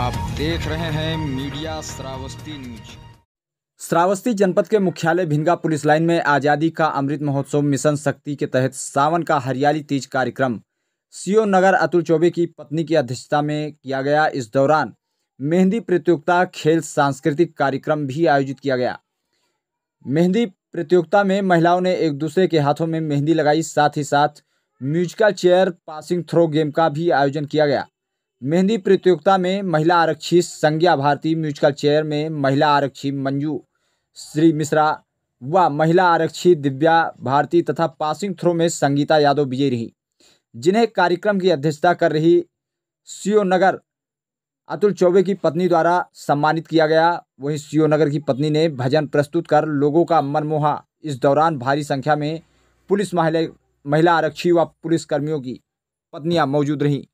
आप देख रहे हैं मीडिया श्रावस्ती न्यूज श्रावस्ती जनपद के मुख्यालय भिंगा पुलिस लाइन में आज़ादी का अमृत महोत्सव मिशन शक्ति के तहत सावन का हरियाली तीज कार्यक्रम सीओ नगर अतुल चौबे की पत्नी की अध्यक्षता में किया गया इस दौरान मेहंदी प्रतियोगिता खेल सांस्कृतिक कार्यक्रम भी आयोजित किया गया मेहंदी प्रतियोगिता में महिलाओं ने एक दूसरे के हाथों में मेहंदी लगाई साथ ही साथ musical chair passing throw game का भी आयोजन किया गया मेहंदी प्रतियोगिता में महिला आरक्षी संज्ञा भारती म्यूजिकल चेयर में महिला आरक्षी मंजू श्री मिश्रा व महिला आरक्षी दिव्या भारती तथा पासिंग थ्रो में संगीता यादव विजयी रही जिन्हें कार्यक्रम की अध्यक्षता कर रही सीओ नगर अतुल चौबे की पत्नी द्वारा सम्मानित किया गया वहीं सीओ नगर की पत्नी ने भजन प्रस्तुत कर लोगों का मनमोहा इस दौरान भारी संख्या में पुलिस महिला महिला आरक्षी व पुलिसकर्मियों की पत्नियां मौजूद रहीं